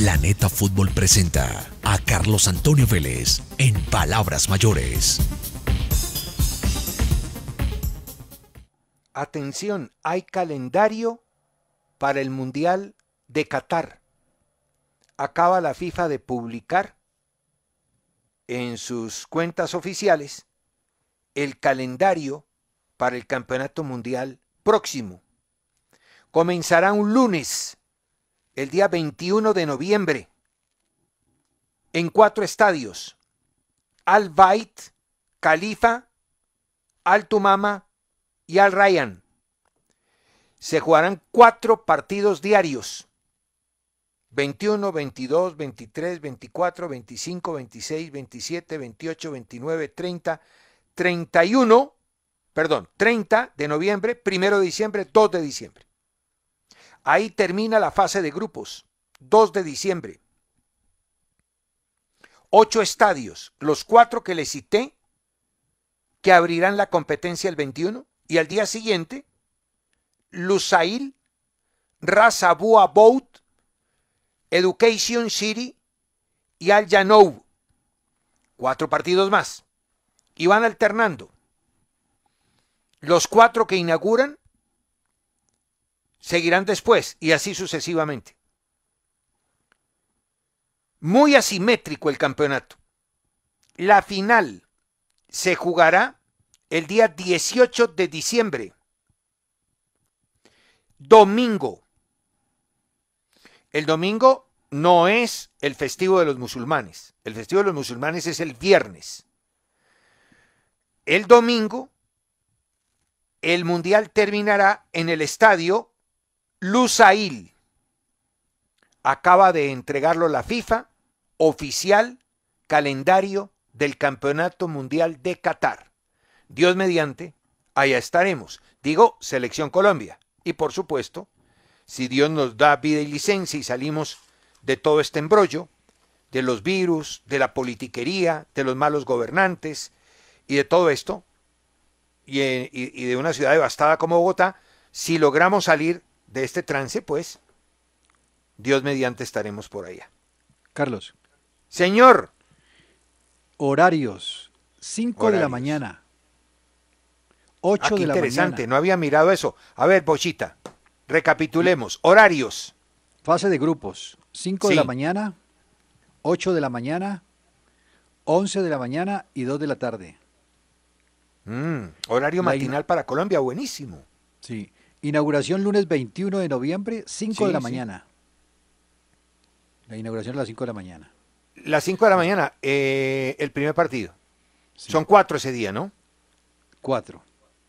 Planeta Fútbol presenta a Carlos Antonio Vélez en Palabras Mayores. Atención, hay calendario para el Mundial de Qatar. Acaba la FIFA de publicar en sus cuentas oficiales el calendario para el Campeonato Mundial próximo. Comenzará un lunes el día 21 de noviembre en cuatro estadios. Al Bait, Califa, Al Tumama y Al Ryan. Se jugarán cuatro partidos diarios. 21, 22, 23, 24, 25, 26, 27, 28, 29, 30, 31, perdón, 30 de noviembre, 1 de diciembre, 2 de diciembre. Ahí termina la fase de grupos, 2 de diciembre. Ocho estadios, los cuatro que le cité, que abrirán la competencia el 21 y al día siguiente, Lusail, Razabua Boat, Education City y Al Janou, Cuatro partidos más. Y van alternando. Los cuatro que inauguran seguirán después y así sucesivamente. Muy asimétrico el campeonato. La final se jugará el día 18 de diciembre, domingo. El domingo no es el festivo de los musulmanes. El festivo de los musulmanes es el viernes. El domingo, el mundial terminará en el estadio Lusail acaba de entregarlo la FIFA oficial calendario del Campeonato Mundial de Qatar. Dios mediante, allá estaremos. Digo, Selección Colombia. Y por supuesto, si Dios nos da vida y licencia y salimos de todo este embrollo, de los virus, de la politiquería, de los malos gobernantes y de todo esto, y, eh, de una ciudad devastada como Bogotá, si logramos salir, de este trance, pues, Dios mediante estaremos por allá. Carlos. Señor. Horarios. 5 de la mañana. 8 ah, de la interesante, no había mirado eso. A ver, Bochita, recapitulemos. Horarios. Fase de grupos. 5 de la mañana, 8 de la mañana, 11 de la mañana y 2 de la tarde. Mm, horario matinal para Colombia, buenísimo. Sí. Inauguración lunes 21 de noviembre, 5 de la mañana. La inauguración a las 5 de la mañana. Las 5 de la mañana, eh, el primer partido. Son cuatro ese día, ¿no? Cuatro.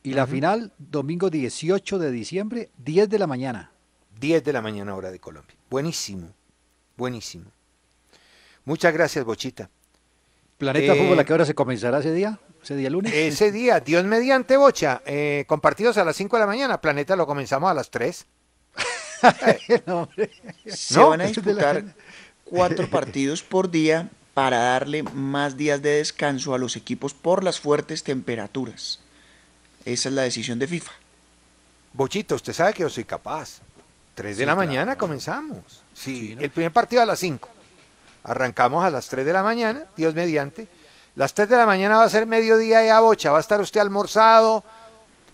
Y la final, domingo 18 de diciembre, 10 de la mañana. 10 de la mañana, hora de Colombia. Buenísimo, buenísimo. Muchas gracias, Bochita. ¿Planeta eh, Fútbol a qué hora se comenzará ese día? ese día lunes. Ese día, Dios mediante bocha, con eh, compartidos a las 5 de la mañana, Planeta lo comenzamos a las 3. Se van a disputar cuatro partidos por día para darle más días de descanso a los equipos por las fuertes temperaturas. Esa es la decisión de FIFA. Bochito, usted sabe que yo soy capaz. 3 de la mañana comenzamos. Sí, el primer partido a las 5. Arrancamos a las 3 de la mañana, Dios mediante las 3 de la mañana va a ser mediodía y a bocha. Va a estar usted almorzado,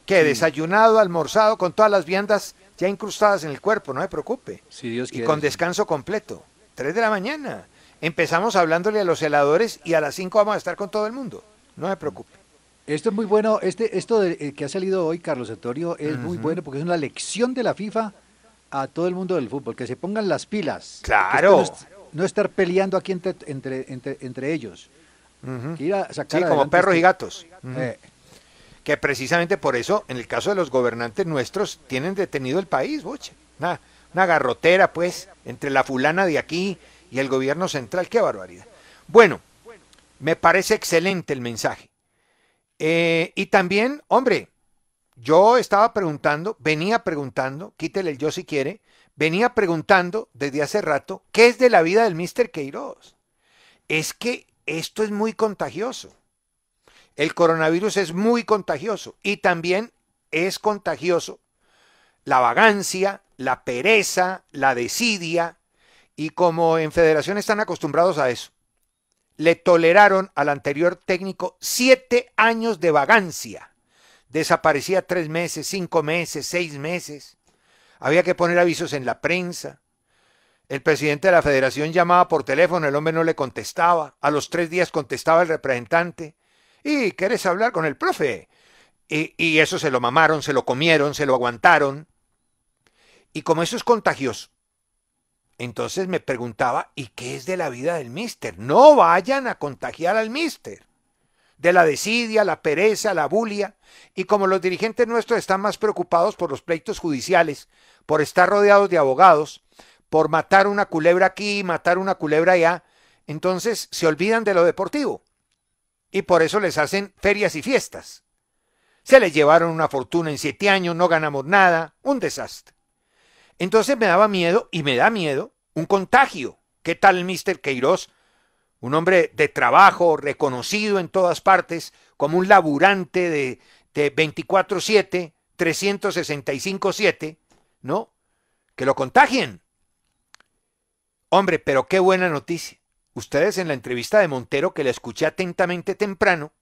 que desayunado, almorzado, con todas las viandas ya incrustadas en el cuerpo, no me preocupe. Dios Y con descanso completo. 3 de la mañana. Empezamos hablándole a los heladores y a las 5 vamos a estar con todo el mundo. No me preocupe. Esto es muy bueno, este, esto eh, que ha salido hoy, Carlos setorio es muy bueno porque es una lección de la FIFA a todo el mundo del fútbol, que se pongan las pilas. Claro. No, estar peleando aquí entre, entre, entre ellos sí, como perros este y gatos. Eh, que precisamente por eso, en el caso de los gobernantes nuestros, tienen detenido el país, Una, una garrotera, pues, entre la fulana de aquí y el gobierno central. ¡Qué barbaridad! Bueno, me parece excelente el mensaje. Eh, y también, hombre, yo estaba preguntando, venía preguntando, quítele el yo si quiere, venía preguntando desde hace rato, ¿qué es de la vida del mister Queiroz? Es que esto es muy contagioso. El coronavirus es muy contagioso y también es contagioso la vagancia, la pereza, la desidia y como en federación están acostumbrados a eso. Le toleraron al anterior técnico siete años de vagancia. Desaparecía tres meses, cinco meses, seis meses. Había que poner avisos en la prensa. El presidente de la federación llamaba por teléfono, el hombre no le contestaba. A los tres días contestaba el representante. ¿Y quieres hablar con el profe? Y, y eso se lo mamaron, se lo comieron, se lo aguantaron. Y como eso es contagioso, entonces me preguntaba, ¿y qué es de la vida del mister? No vayan a contagiar al mister. De la desidia, la pereza, la bulia. Y como los dirigentes nuestros están más preocupados por los pleitos judiciales, por estar rodeados de abogados, por matar una culebra aquí, matar una culebra allá, entonces se olvidan de lo deportivo. Y por eso les hacen ferias y fiestas. Se les llevaron una fortuna en siete años, no ganamos nada, un desastre. Entonces me daba miedo, y me da miedo, un contagio. ¿Qué tal Mr. Queiroz? Un hombre de trabajo, reconocido en todas partes, como un laburante de, de 24-7, 365-7, ¿no? Que lo contagien. Hombre, pero qué buena noticia. Ustedes en la entrevista de Montero, que la escuché atentamente temprano,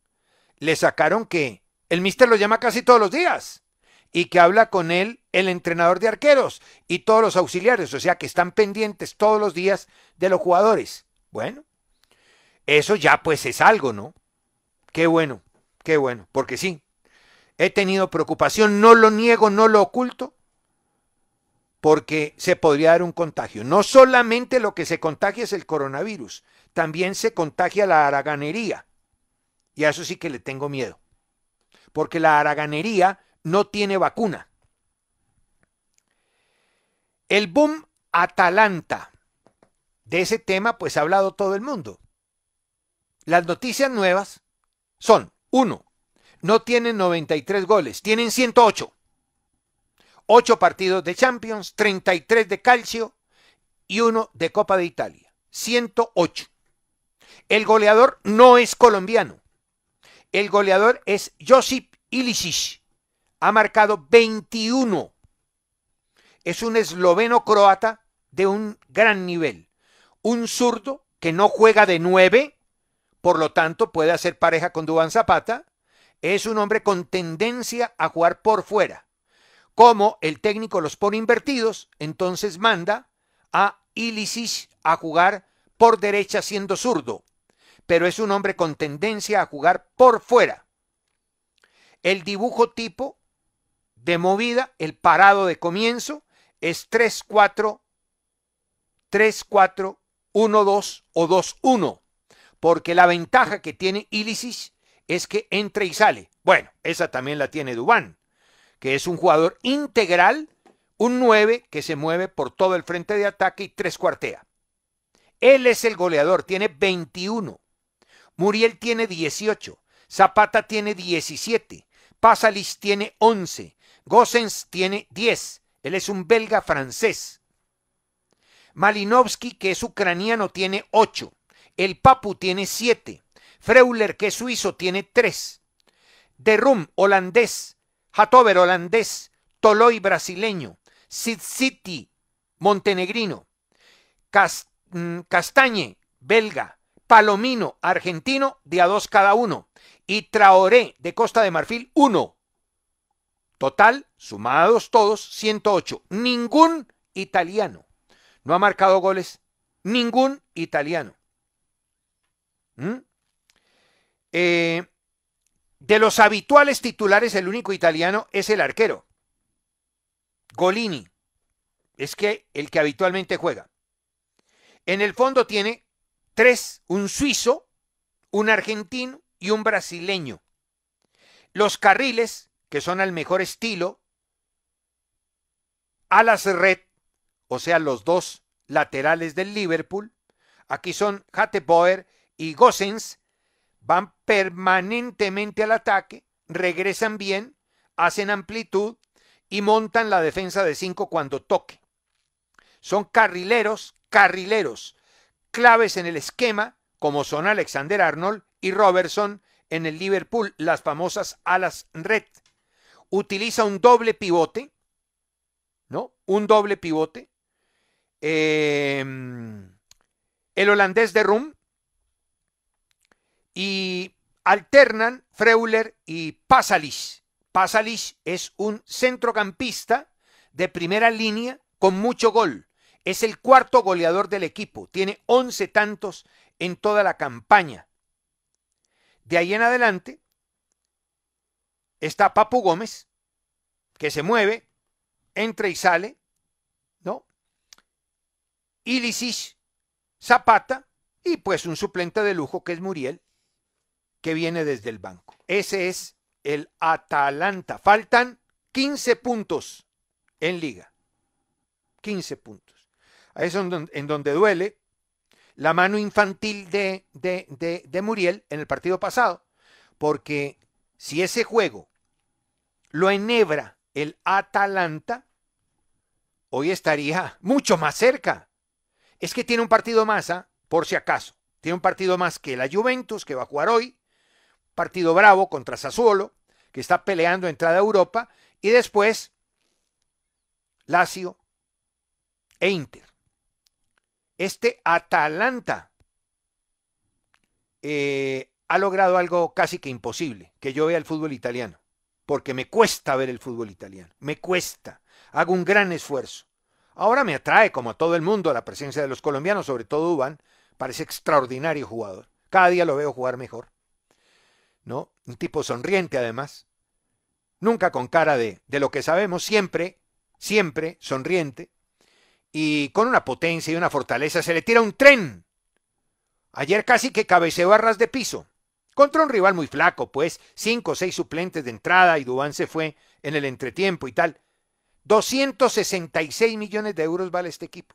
le sacaron que el mister lo llama casi todos los días y que habla con él el entrenador de arqueros y todos los auxiliares, o sea que están pendientes todos los días de los jugadores. Bueno, eso ya pues es algo, ¿no? Qué bueno, qué bueno, porque sí, he tenido preocupación, no lo niego, no lo oculto, porque se podría dar un contagio. No solamente lo que se contagia es el coronavirus, también se contagia la haraganería. Y a eso sí que le tengo miedo, porque la araganería no tiene vacuna. El boom Atalanta. De ese tema pues ha hablado todo el mundo. Las noticias nuevas son, uno, no tienen 93 goles, tienen 108. 8 partidos de Champions, 33 de Calcio y uno de Copa de Italia. 108. El goleador no es colombiano. El goleador es Josip Ilicic. Ha marcado 21. Es un esloveno croata de un gran nivel. Un zurdo que no juega de 9, por lo tanto puede hacer pareja con Duban Zapata. Es un hombre con tendencia a jugar por fuera. Como el técnico los pone invertidos, entonces manda a Ilicic a jugar por derecha siendo zurdo, pero es un hombre con tendencia a jugar por fuera. El dibujo tipo de movida, el parado de comienzo, es 3-4, 3-4, 1-2 o 2-1, porque la ventaja que tiene Ilicic es que entra y sale. Bueno, esa también la tiene Dubán que es un jugador integral, un 9 que se mueve por todo el frente de ataque y tres cuartea. Él es el goleador, tiene 21. Muriel tiene 18. Zapata tiene 17. Pasalis tiene 11. Gossens tiene 10. Él es un belga francés. Malinowski, que es ucraniano, tiene 8. El Papu tiene 7. Freuler, que es suizo, tiene 3. Derum, holandés, Hatover holandés, Toloy brasileño, City montenegrino, mm, Castañe belga, Palomino argentino de a dos cada uno y Traoré de Costa de Marfil uno. Total, sumados todos, 108. Ningún italiano. No ha marcado goles ningún italiano. ¿Mm? Eh, de los habituales titulares, el único italiano es el arquero. Golini. Es que el que habitualmente juega. En el fondo tiene tres, un suizo, un argentino y un brasileño. Los carriles, que son al mejor estilo, a las red, o sea, los dos laterales del Liverpool. Aquí son Hatteboer y Gossens, van permanentemente al ataque, regresan bien, hacen amplitud y montan la defensa de 5 cuando toque. Son carrileros, carrileros, claves en el esquema, como son Alexander Arnold y Robertson en el Liverpool, las famosas alas red. Utiliza un doble pivote, ¿no? Un doble pivote. Em, el holandés de Rum, y alternan Freuler y Pasalis. Pasalis es un centrocampista de primera línea con mucho gol. Es el cuarto goleador del equipo. Tiene 11 tantos en toda la campaña. De ahí en adelante está Papu Gómez, que se mueve, entra y sale, ¿no? Ilisis, Zapata y pues un suplente de lujo que es Muriel que viene desde el banco. Ese es el Atalanta. Faltan 15 puntos en liga. 15 puntos. Ahí es en donde duele la mano infantil de, de, de, Muriel en el partido pasado, porque si ese juego lo enhebra el Atalanta, hoy estaría mucho más cerca. Es que tiene un partido más, ¿ah? por si acaso. Tiene un partido más que la Juventus, que va a jugar hoy, partido bravo contra Sassuolo, que está peleando entrada a Europa, y después Lazio e Inter. Este Atalanta eh, ha logrado algo casi que imposible, que yo vea el fútbol italiano, porque me cuesta ver el fútbol italiano, me cuesta, hago un gran esfuerzo. Ahora me atrae, como a todo el mundo, la presencia de los colombianos, sobre todo UBAN, parece extraordinario jugador, cada día lo veo jugar mejor. ¿no? Un tipo sonriente además, nunca con cara de, de lo que sabemos, siempre, siempre sonriente, y con una potencia y una fortaleza se le tira un tren. Ayer casi que cabeceó a ras de piso, contra un rival muy flaco, pues, cinco o seis suplentes de entrada y Dubán se fue en el entretiempo y tal. 266 millones de euros vale este equipo.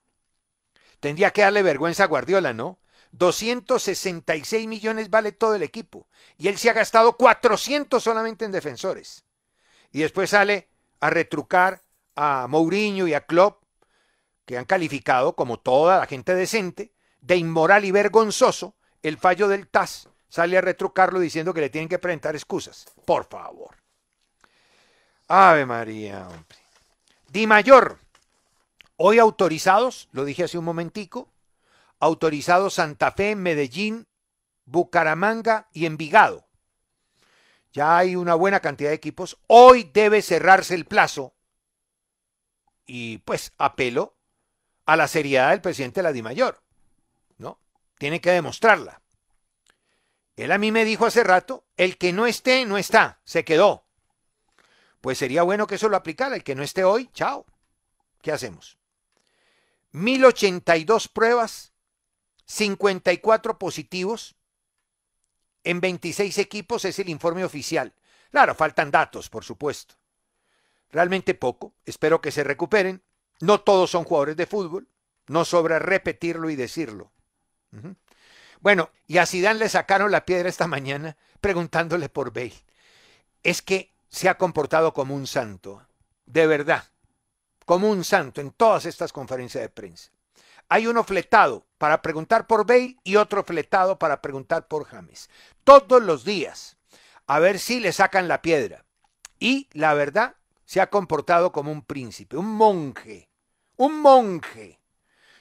Tendría que darle vergüenza a Guardiola, ¿no? 266 millones vale todo el equipo. Y él se ha gastado 400 solamente en defensores. Y después sale a retrucar a Mourinho y a Klopp, que han calificado, como toda la gente decente, de inmoral y vergonzoso el fallo del TAS. Sale a retrucarlo diciendo que le tienen que presentar excusas. Por favor. Ave María, hombre. Di Mayor. Hoy autorizados, lo dije hace un momentico, autorizado Santa Fe, Medellín, Bucaramanga y Envigado. Ya hay una buena cantidad de equipos. Hoy debe cerrarse el plazo. Y pues apelo a la seriedad del presidente de la DIMAYOR. ¿No? Tiene que demostrarla. Él a mí me dijo hace rato, el que no esté, no está, se quedó. Pues sería bueno que eso lo aplicara. El que no esté hoy, chao. ¿Qué hacemos? 1082 pruebas 54 positivos en 26 equipos es el informe oficial. Claro, faltan datos, por supuesto. Realmente poco, espero que se recuperen. No todos son jugadores de fútbol, no sobra repetirlo y decirlo. Bueno, y a Sidán le sacaron la piedra esta mañana preguntándole por Bale. Es que se ha comportado como un santo, de verdad, como un santo en todas estas conferencias de prensa. Hay uno fletado para preguntar por Bale y otro fletado para preguntar por James. Todos los días, a ver si le sacan la piedra. Y la verdad, se ha comportado como un príncipe, un monje, un monje.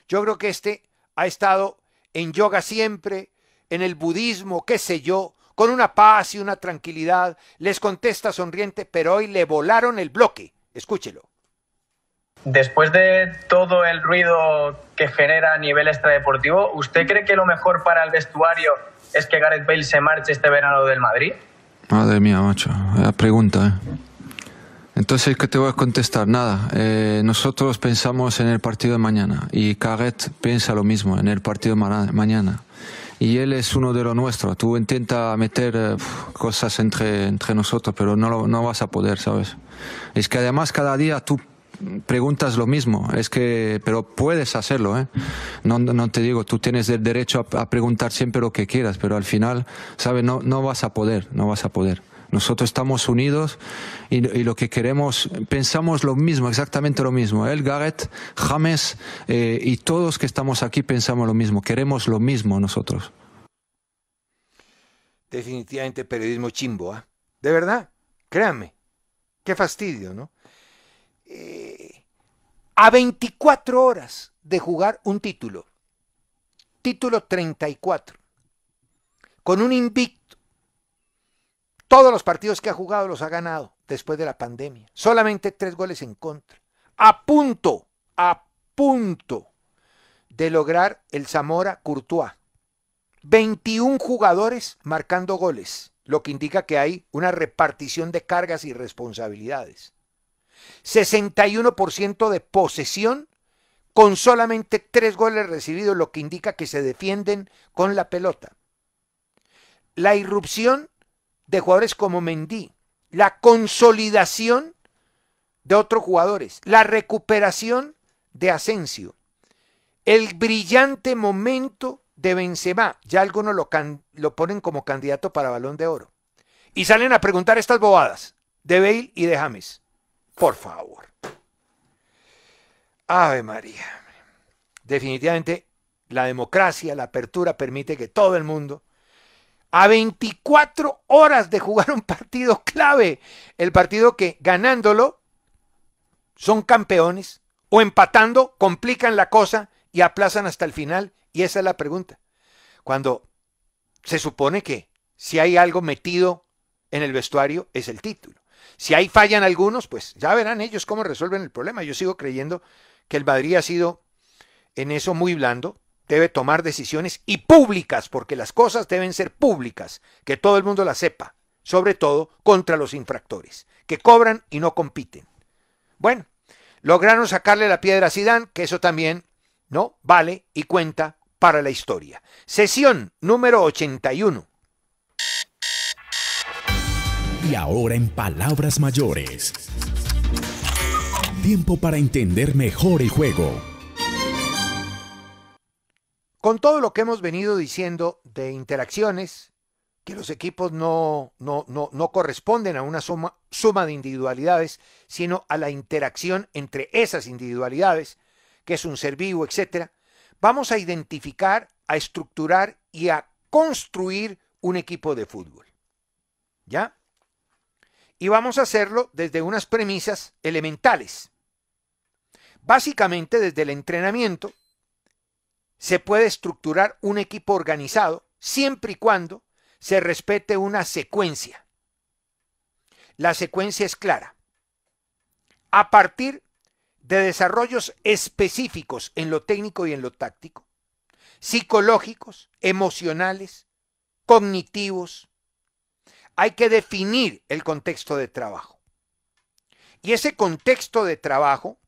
Yo creo que este ha estado en yoga siempre, en el budismo, qué sé yo, con una paz y una tranquilidad. Les contesta sonriente, pero hoy le volaron el bloque. Escúchelo. Después de todo el ruido que genera a nivel extradeportivo, ¿usted cree que lo mejor para el vestuario es que Gareth Bale se marche este verano del Madrid? Madre mía, macho, la pregunta. ¿eh? Entonces, ¿qué te voy a contestar? Nada. Eh, nosotros pensamos en el partido de mañana y Gareth piensa lo mismo, en el partido de mañana. Y él es uno de los nuestros. Tú intenta meter eh, cosas entre, entre nosotros, pero no, lo, no vas a poder, ¿sabes? Es que además cada día tú preguntas lo mismo, es que, pero puedes hacerlo, ¿eh? No, no te digo, tú tienes el derecho a, preguntar siempre lo que quieras, pero al final, ¿sabes? No, vas a poder, no vas a poder. Nosotros estamos unidos y, lo que queremos, pensamos lo mismo, exactamente lo mismo. Él, Gareth, James eh, y todos que estamos aquí pensamos lo mismo, queremos lo mismo nosotros. Definitivamente periodismo chimbo, ¿ah? De verdad, créanme, qué fastidio, ¿no? Eh, a 24 horas de jugar un título, título 34, con un invicto. Todos los partidos que ha jugado los ha ganado después de la pandemia. Solamente tres goles en contra. A punto, a punto de lograr el Zamora Courtois. 21 jugadores marcando goles, lo que indica que hay una repartición de cargas y responsabilidades. 61% de posesión con solamente tres goles recibidos, lo que indica que se defienden con la pelota. La irrupción de jugadores como Mendy, la consolidación de otros jugadores, la recuperación de Asensio, el brillante momento de Benzema, ya algunos lo, lo ponen como candidato para balón de oro, y salen a preguntar estas bobadas de Bale y de James. Por favor. Ave María. Definitivamente la democracia, la apertura permite que todo el mundo, a 24 horas de jugar un partido clave, el partido que ganándolo son campeones o empatando complican la cosa y aplazan hasta el final. Y esa es la pregunta. Cuando se supone que si hay algo metido en el vestuario es el título. Si ahí fallan algunos, pues ya verán ellos cómo resuelven el problema. Yo sigo creyendo que el Madrid ha sido en eso muy blando, debe tomar decisiones y públicas, porque las cosas deben ser públicas, que todo el mundo las sepa, sobre todo contra los infractores, que cobran y no compiten. Bueno, lograron sacarle la piedra a Sidán, que eso también, ¿no? Vale y cuenta para la historia. Sesión número 81. Y ahora en palabras mayores. Tiempo para entender mejor el juego. Con todo lo que hemos venido diciendo de interacciones, que los equipos no, no, no, corresponden a una suma, suma de individualidades, sino a la interacción entre esas individualidades, que es un ser vivo, etc., vamos a identificar, a estructurar y a construir un equipo de fútbol. ¿Ya? Y vamos a hacerlo desde unas premisas elementales. Básicamente desde el entrenamiento se puede estructurar un equipo organizado siempre y cuando se respete una secuencia. La secuencia es clara. A partir de desarrollos específicos en lo técnico y en lo táctico, psicológicos, emocionales, cognitivos, hay que definir el contexto de trabajo. Y ese contexto de trabajo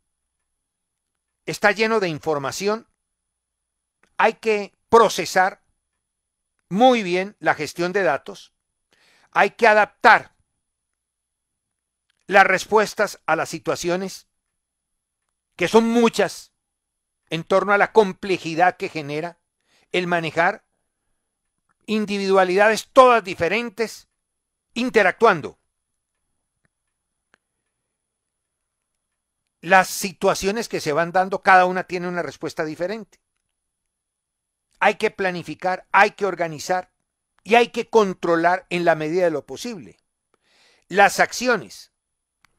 está lleno de información. Hay que procesar muy bien la gestión de datos. Hay que adaptar las respuestas a las situaciones, que son muchas, en torno a la complejidad que genera el manejar individualidades todas diferentes interactuando. Las situaciones que se van dando, cada una tiene una respuesta diferente. Hay que planificar, hay que organizar y hay que controlar en la medida de lo posible. Las acciones,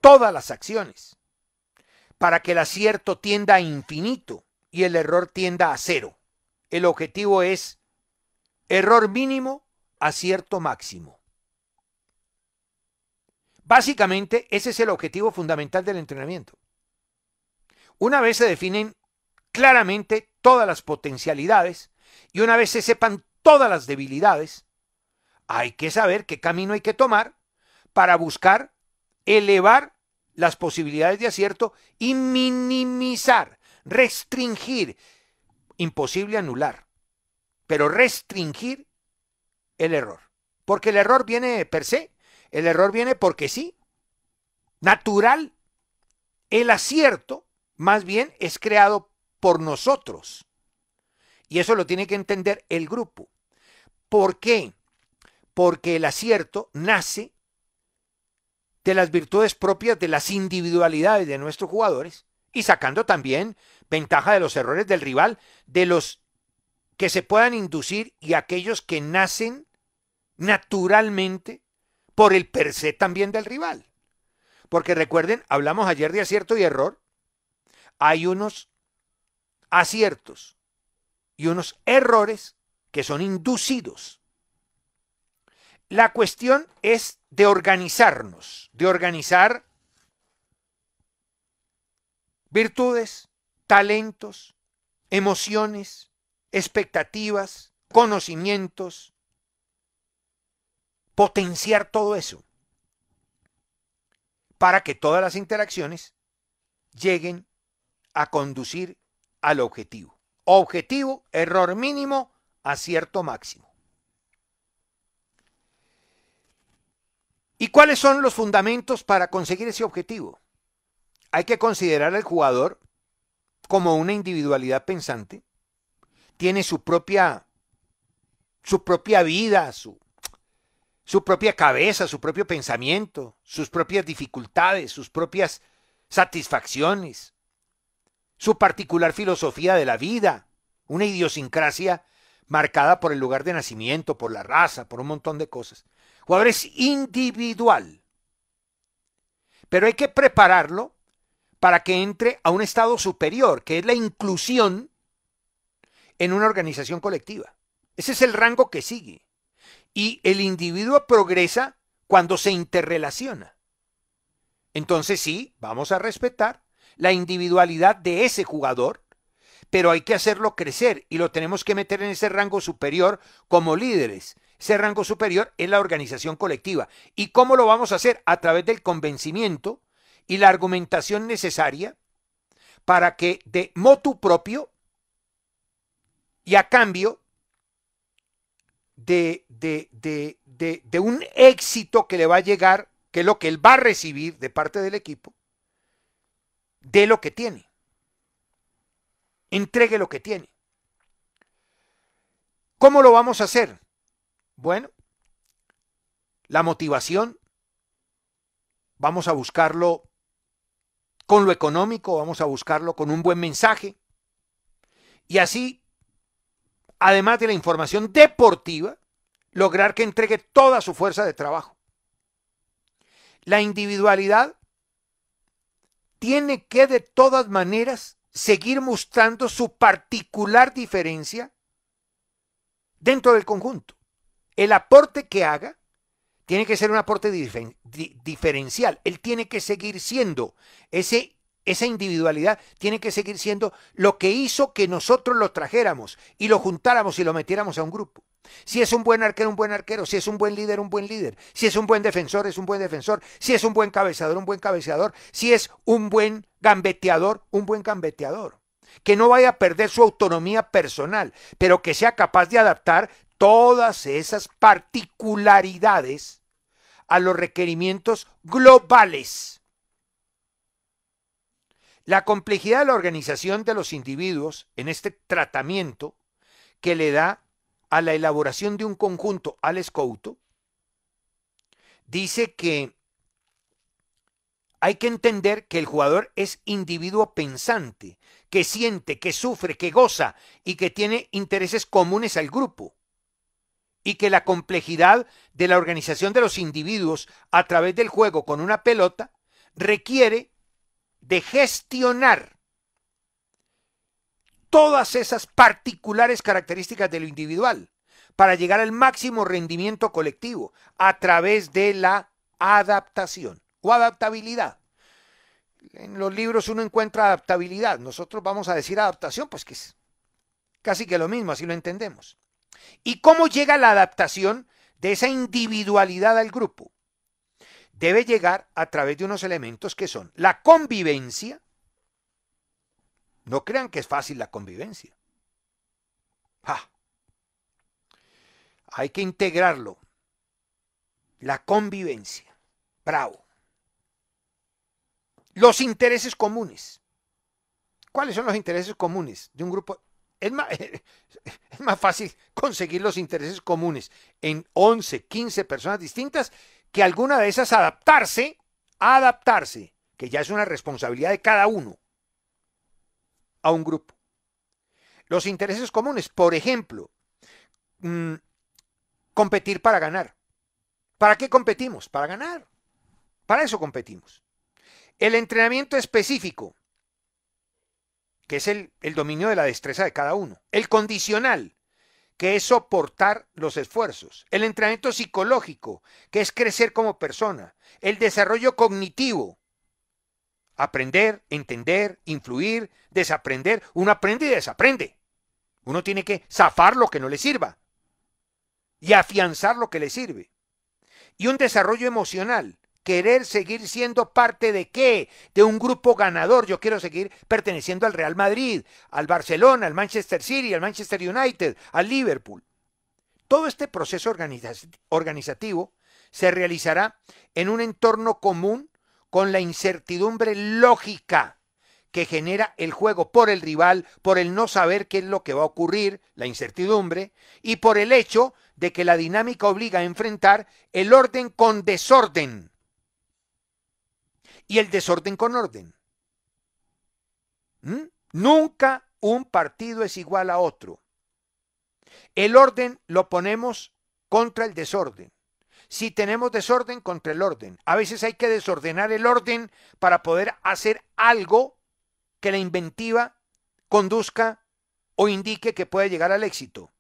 todas las acciones, para que el acierto tienda a infinito y el error tienda a cero. El objetivo es error mínimo, acierto máximo. Básicamente, ese es el objetivo fundamental del entrenamiento. Una vez se definen claramente todas las potencialidades y una vez se sepan todas las debilidades, hay que saber qué camino hay que tomar para buscar elevar las posibilidades de acierto y minimizar, restringir, imposible anular, pero restringir el error. Porque el error viene per se el error viene porque sí, natural. El acierto, más bien, es creado por nosotros. Y eso lo tiene que entender el grupo. ¿Por qué? Porque el acierto nace de las virtudes propias de las individualidades de nuestros jugadores y sacando también ventaja de los errores del rival, de los que se puedan inducir y aquellos que nacen naturalmente por el per se también del rival. Porque recuerden, hablamos ayer de acierto y error. Hay unos aciertos y unos errores que son inducidos. La cuestión es de organizarnos, de organizar virtudes, talentos, emociones, expectativas, conocimientos, potenciar todo eso para que todas las interacciones lleguen a conducir al objetivo. Objetivo, error mínimo, acierto máximo. ¿Y cuáles son los fundamentos para conseguir ese objetivo? Hay que considerar al jugador como una individualidad pensante. Tiene su propia, su propia vida, su, su propia cabeza, su propio pensamiento, sus propias dificultades, sus propias satisfacciones, su particular filosofía de la vida, una idiosincrasia marcada por el lugar de nacimiento, por la raza, por un montón de cosas. El jugador es individual, pero hay que prepararlo para que entre a un estado superior, que es la inclusión en una organización colectiva. Ese es el rango que sigue. Y el individuo progresa cuando se interrelaciona. Entonces sí, vamos a respetar la individualidad de ese jugador, pero hay que hacerlo crecer y lo tenemos que meter en ese rango superior como líderes. Ese rango superior es la organización colectiva. ¿Y cómo lo vamos a hacer? A través del convencimiento y la argumentación necesaria para que de motu propio y a cambio de, un éxito que le va a llegar, que es lo que él va a recibir de parte del equipo, de lo que tiene. Entregue lo que tiene. ¿Cómo lo vamos a hacer? Bueno, la motivación, vamos a buscarlo con lo económico, vamos a buscarlo con un buen mensaje. Y así además de la información deportiva, lograr que entregue toda su fuerza de trabajo. La individualidad tiene que de todas maneras seguir mostrando su particular diferencia dentro del conjunto. El aporte que haga tiene que ser un aporte diferencial. Él tiene que seguir siendo ese esa individualidad tiene que seguir siendo lo que hizo que nosotros lo trajéramos y lo juntáramos y lo metiéramos a un grupo. Si es un buen arquero, un buen arquero. Si es un buen líder, un buen líder. Si es un buen defensor, es un buen defensor. Si es un buen cabezador, un buen cabeceador, Si es un buen gambeteador, un buen gambeteador. Que no vaya a perder su autonomía personal, pero que sea capaz de adaptar todas esas particularidades a los requerimientos globales la complejidad de la organización de los individuos en este tratamiento que le da a la elaboración de un conjunto al escouto, dice que hay que entender que el jugador es individuo pensante, que siente, que sufre, que goza y que tiene intereses comunes al grupo. Y que la complejidad de la organización de los individuos a través del juego con una pelota requiere de gestionar todas esas particulares características de lo individual para llegar al máximo rendimiento colectivo a través de la adaptación o adaptabilidad. En los libros uno encuentra adaptabilidad. Nosotros vamos a decir adaptación, pues que es casi que lo mismo, así lo entendemos. ¿Y cómo llega la adaptación de esa individualidad al grupo? debe llegar a través de unos elementos que son la convivencia. No crean que es fácil la convivencia. Hay que integrarlo. La convivencia. Bravo. Los intereses comunes. ¿Cuáles son los intereses comunes de un grupo? Es más, es más, fácil conseguir los intereses comunes en 11, 15 personas distintas que alguna de esas adaptarse, adaptarse, que ya es una responsabilidad de cada uno, a un grupo. Los intereses comunes, por ejemplo, mm, competir para ganar. ¿Para qué competimos? Para ganar. Para eso competimos. El entrenamiento específico, que es el, el dominio de la destreza de cada uno. El condicional, que es soportar los esfuerzos, el entrenamiento psicológico, que es crecer como persona, el desarrollo cognitivo, aprender, entender, influir, desaprender. Uno aprende y desaprende. Uno tiene que zafar lo que no le sirva y afianzar lo que le sirve. Y un desarrollo emocional, querer seguir siendo parte de qué? De un grupo ganador. Yo quiero seguir perteneciendo al Real Madrid, al Barcelona, al Manchester City, al Manchester United, al Liverpool. Todo este proceso organizativo se realizará en un entorno común con la incertidumbre lógica que genera el juego por el rival, por el no saber qué es lo que va a ocurrir, la incertidumbre, y por el hecho de que la dinámica obliga a enfrentar el orden con desorden y el desorden con orden. ¿Mm? Nunca un partido es igual a otro. El orden lo ponemos contra el desorden. Si tenemos desorden, contra el orden. A veces hay que desordenar el orden para poder hacer algo que la inventiva conduzca o indique que puede llegar al éxito.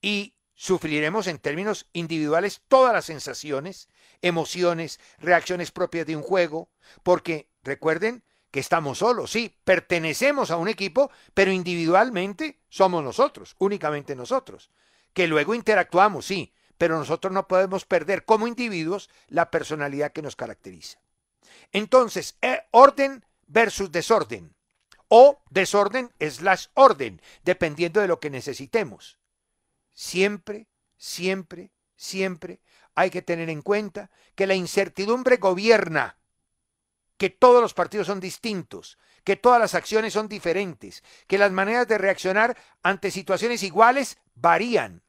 Y Sufriremos en términos individuales todas las sensaciones, emociones, reacciones propias de un juego, porque recuerden que estamos solos, sí, pertenecemos a un equipo, pero individualmente somos nosotros, únicamente nosotros, que luego interactuamos, sí, pero nosotros no podemos perder como individuos la personalidad que nos caracteriza. Entonces, eh, orden versus desorden o desorden slash orden, dependiendo de lo que necesitemos. Siempre, siempre, siempre hay que tener en cuenta que la incertidumbre gobierna, que todos los partidos son distintos, que todas las acciones son diferentes, que las maneras de reaccionar ante situaciones iguales varían.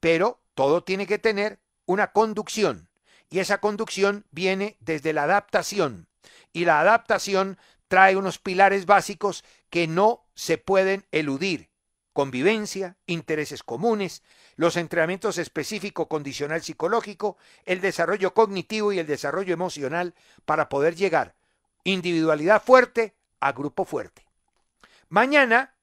Pero todo tiene que tener una conducción y esa conducción viene desde la adaptación y la adaptación trae unos pilares básicos que no se pueden eludir convivencia, intereses comunes, los entrenamientos específico condicional psicológico, el desarrollo cognitivo y el desarrollo emocional para poder llegar individualidad fuerte a grupo fuerte. Mañana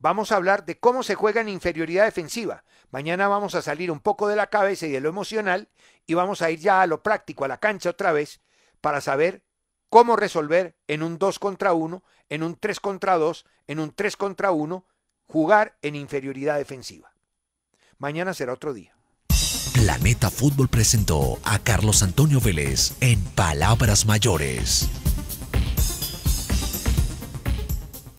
vamos a hablar de cómo se juega en inferioridad defensiva. Mañana vamos a salir un poco de la cabeza y de lo emocional y vamos a ir ya a lo práctico, a la cancha otra vez, para saber cómo resolver en un 2 contra 1, en un 3 contra 2, en un 3 contra 1 jugar en inferioridad defensiva. Mañana será otro día. Planeta Fútbol presentó a Carlos Antonio Vélez en Palabras Mayores.